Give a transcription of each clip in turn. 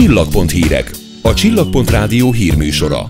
Csillagpont hírek. A Csillagpont Rádió hírműsora.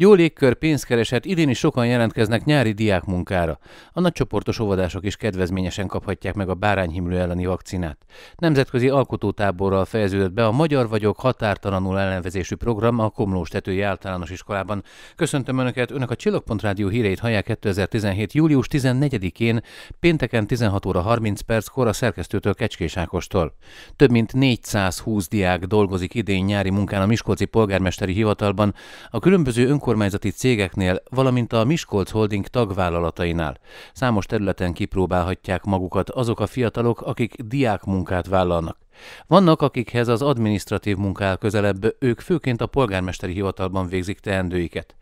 Jó légkör, pénzkereset, idén is sokan jelentkeznek nyári diákmunkára. A nagycsoportos óvodások is kedvezményesen kaphatják meg a bárányhimlő elleni vakcinát. Nemzetközi alkotótáborral fejeződött be a Magyar vagyok határtalanul ellenvezésű program a Komlós tetői általános iskolában. Köszöntöm Önöket, Önök a Csillagpont Rádió híreit hallják 2017. július 14-én, pénteken 16 óra 30 perckor a szerkesztőtől Kecskés Ákostól. Több mint 420 diák dolgozik idén nyári munkán a Miskolci polgármesteri hivatalban. A különböző önkormányzatok önkormányzati cégeknél, valamint a Miskolc Holding tagvállalatainál. Számos területen kipróbálhatják magukat azok a fiatalok, akik diákmunkát vállalnak. Vannak, akikhez az adminisztratív munka áll közelebb, ők főként a polgármesteri hivatalban végzik teendőiket.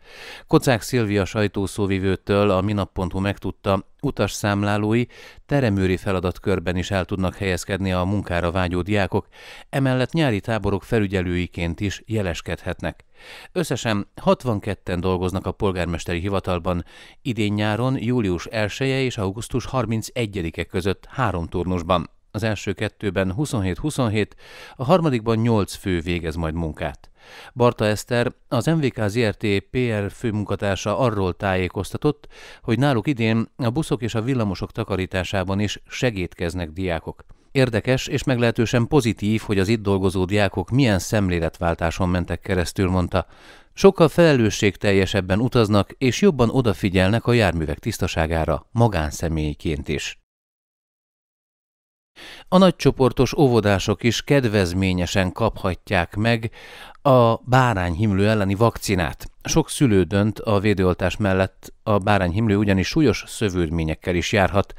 Kocák Szilvia sajtószóvivőtől a minap.hu megtudta, utas számlálói teremőri feladatkörben is el tudnak helyezkedni a munkára vágyó diákok, emellett nyári táborok felügyelőiként is jeleskedhetnek. Összesen 62-en dolgoznak a polgármesteri hivatalban, idén nyáron július 1 -e és augusztus 31-e között három turnusban. Az első kettőben 27-27, a harmadikban 8 fő végez majd munkát. Barta Eszter, az MVK ZRT PR főmunkatársa arról tájékoztatott, hogy náluk idén a buszok és a villamosok takarításában is segítkeznek diákok. Érdekes és meglehetősen pozitív, hogy az itt dolgozó diákok milyen szemléletváltáson mentek keresztül, mondta. Sokkal felelősségteljesebben utaznak és jobban odafigyelnek a járművek tisztaságára, magánszemélyként is. A nagycsoportos óvodások is kedvezményesen kaphatják meg a bárányhimlő elleni vakcinát. Sok szülő dönt a védőoltás mellett, a bárányhimlő ugyanis súlyos szövődményekkel is járhat.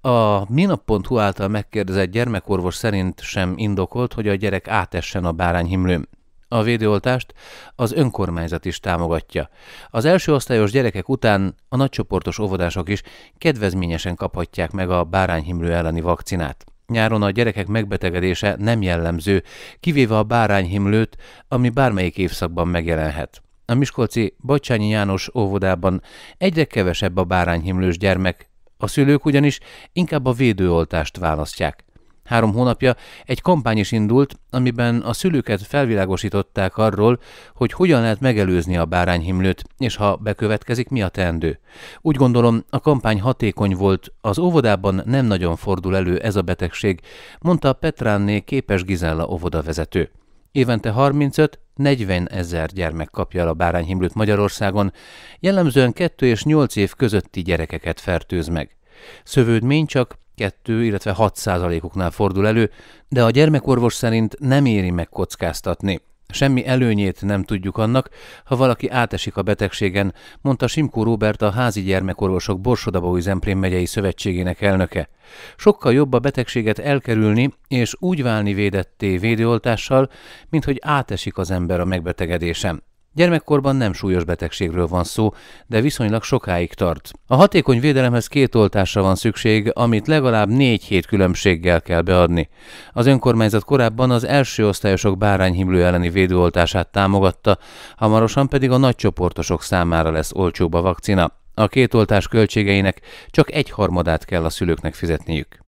A minap.hu által megkérdezett gyermekorvos szerint sem indokolt, hogy a gyerek átessen a bárányhimlőn. A védőoltást az önkormányzat is támogatja. Az első osztályos gyerekek után a nagycsoportos óvodások is kedvezményesen kaphatják meg a bárányhimlő elleni vakcinát. Nyáron a gyerekek megbetegedése nem jellemző, kivéve a bárányhimlőt, ami bármelyik évszakban megjelenhet. A Miskolci Bacsányi János óvodában egyre kevesebb a bárányhimlős gyermek, a szülők ugyanis inkább a védőoltást választják. Három hónapja egy kampány is indult, amiben a szülőket felvilágosították arról, hogy hogyan lehet megelőzni a bárányhimlőt, és ha bekövetkezik, mi a teendő. Úgy gondolom, a kampány hatékony volt, az óvodában nem nagyon fordul elő ez a betegség, mondta Petránné képes Gizella óvodavezető. Évente 35-40 ezer gyermek kapja el a bárányhimlőt Magyarországon, jellemzően 2 és 8 év közötti gyerekeket fertőz meg. Szövődmény csak 2, illetve 6 százalékoknál fordul elő, de a gyermekorvos szerint nem éri meg kockáztatni. Semmi előnyét nem tudjuk annak, ha valaki átesik a betegségen, mondta Simkó Róbert a házi gyermekorvosok Borsodabói Zemplén megyei szövetségének elnöke. Sokkal jobb a betegséget elkerülni és úgy válni védetté védőoltással, mint hogy átesik az ember a megbetegedésen. Gyermekkorban nem súlyos betegségről van szó, de viszonylag sokáig tart. A hatékony védelemhez két oltásra van szükség, amit legalább négy hét különbséggel kell beadni. Az önkormányzat korábban az első osztályosok bárányhimlő elleni védőoltását támogatta, hamarosan pedig a nagycsoportosok számára lesz olcsóbb a vakcina. A két oltás költségeinek csak egy harmadát kell a szülőknek fizetniük.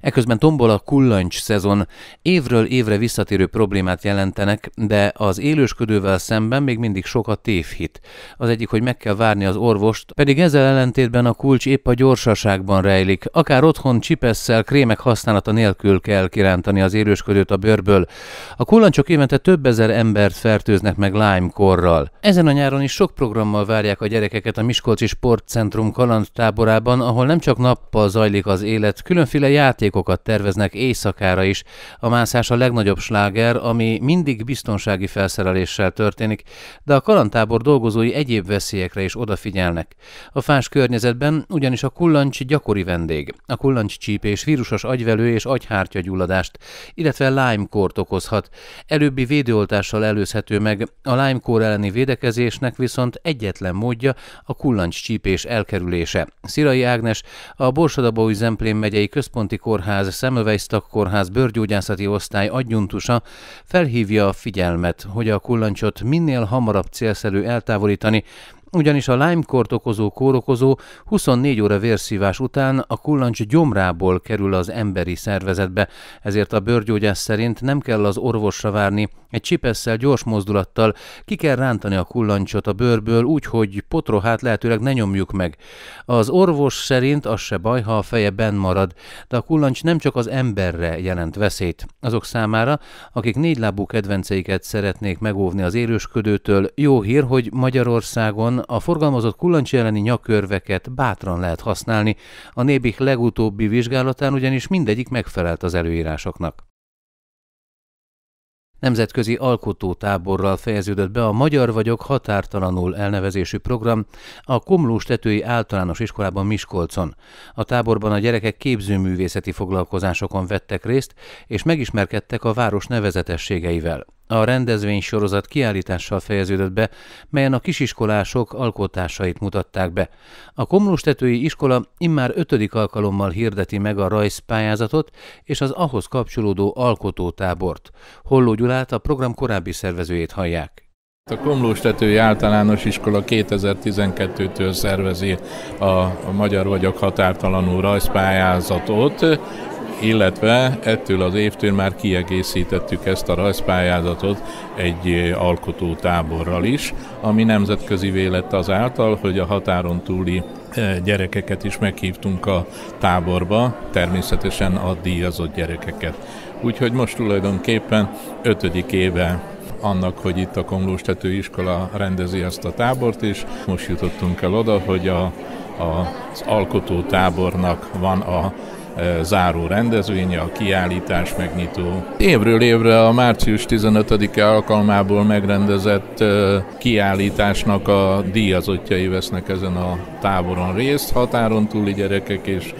Eközben tombol a kullancs szezon. Évről évre visszatérő problémát jelentenek, de az élősködővel szemben még mindig sok a tévhit. Az egyik, hogy meg kell várni az orvost, pedig ezzel ellentétben a kulcs épp a gyorsaságban rejlik. Akár otthon csipesszel, krémek használata nélkül kell kirántani az élősködőt a bőrből. A kullancsok évente több ezer embert fertőznek meg Lyme-korral. Ezen a nyáron is sok programmal várják a gyerekeket a Miskolci Sportcentrum kalandtáborában, ahol nem csak nappal zajlik az élet, különféle játék játékokat terveznek éjszakára is. A mászás a legnagyobb sláger, ami mindig biztonsági felszereléssel történik, de a kalantábor dolgozói egyéb veszélyekre is odafigyelnek. A fás környezetben ugyanis a kullancs gyakori vendég. A kullancs csípés vírusos agyvelő és agyhártyagyulladást, illetve Lyme-kort okozhat. Előbbi védőoltással előzhető meg, a Lyme-kór elleni védekezésnek viszont egyetlen módja a kullancs csípés elkerülése. Szirai Ágnes, a Borsodabói Zemplén megyei központi kor Kórház, Szemövejsztak Kórház bőrgyógyászati osztály adjuntusa felhívja a figyelmet, hogy a kullancsot minél hamarabb célszerű eltávolítani, ugyanis a Lyme-kort okozó kórokozó 24 óra vérszívás után a kullancs gyomrából kerül az emberi szervezetbe, ezért a bőrgyógyász szerint nem kell az orvosra várni, egy csipesszel gyors mozdulattal ki kell rántani a kullancsot a bőrből úgy, hogy potrohát lehetőleg ne nyomjuk meg. Az orvos szerint az se baj, ha a feje benn marad, de a kullancs nem csak az emberre jelent veszélyt. Azok számára, akik négylábú kedvenceiket szeretnék megóvni az élősködőtől, jó hír, hogy Magyarországon a forgalmazott kullancsi elleni nyakörveket bátran lehet használni, a nébik legutóbbi vizsgálatán ugyanis mindegyik megfelelt az előírásoknak. Nemzetközi alkotótáborral fejeződött be a Magyar vagyok határtalanul elnevezésű program a Komlós tetői általános iskolában Miskolcon. A táborban a gyerekek képzőművészeti foglalkozásokon vettek részt, és megismerkedtek a város nevezetességeivel. A rendezvény sorozat kiállítással fejeződött be, melyen a kisiskolások alkotásait mutatták be. A Komlustetői iskola immár ötödik alkalommal hirdeti meg a rajzpályázatot és az ahhoz kapcsolódó alkotótábort. Holló Gyulát a program korábbi szervezőjét hallják. A Komlóstetői Általános Iskola 2012-től szervezi a Magyar Vagyok Határtalanul rajzpályázatot, illetve ettől az évtől már kiegészítettük ezt a rajzpályázatot egy alkotótáborral is, ami nemzetközi az azáltal, hogy a határon túli gyerekeket is meghívtunk a táborba, természetesen a díjazott gyerekeket. Úgyhogy most tulajdonképpen ötödik éve annak, hogy itt a Komlóstető iskola rendezi ezt a tábort, és most jutottunk el oda, hogy a, a, az alkotótábornak van a záró rendezvénye, a kiállítás megnyitó. Évről évre a március 15-e alkalmából megrendezett kiállításnak a díjazottjai vesznek ezen a táboron részt, határon túli gyerekek és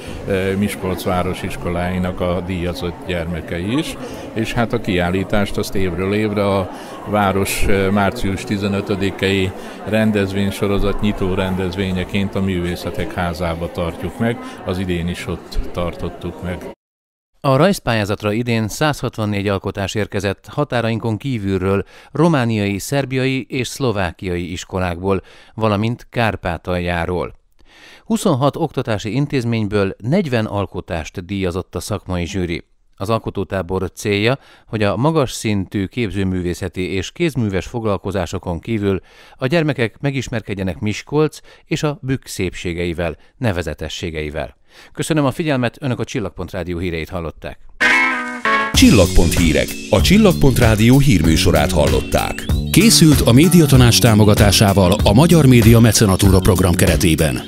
Miskolc város iskoláinak a díjazott gyermekei is, és hát a kiállítást azt évről évre a város március 15-i rendezvénysorozat nyitó rendezvényeként a Művészetek Házába tartjuk meg, az idén is ott tartott valósítottuk meg. A rajzpályázatra idén 164 alkotás érkezett határainkon kívülről, romániai, szerbiai és szlovákiai iskolákból, valamint Kárpátaljáról. 26 oktatási intézményből 40 alkotást díjazott a szakmai zsűri. Az alkotótábor célja, hogy a magas szintű képzőművészeti és kézműves foglalkozásokon kívül a gyermekek megismerkedjenek Miskolc és a bükk szépségeivel, nevezetességeivel. Köszönöm a figyelmet, Önök a Csillagpont Rádió híreit hallották. Csillagpont hírek. A Csillagpont Rádió hírműsorát hallották. Készült a médiatanács támogatásával a Magyar Média Mecenatúra program keretében.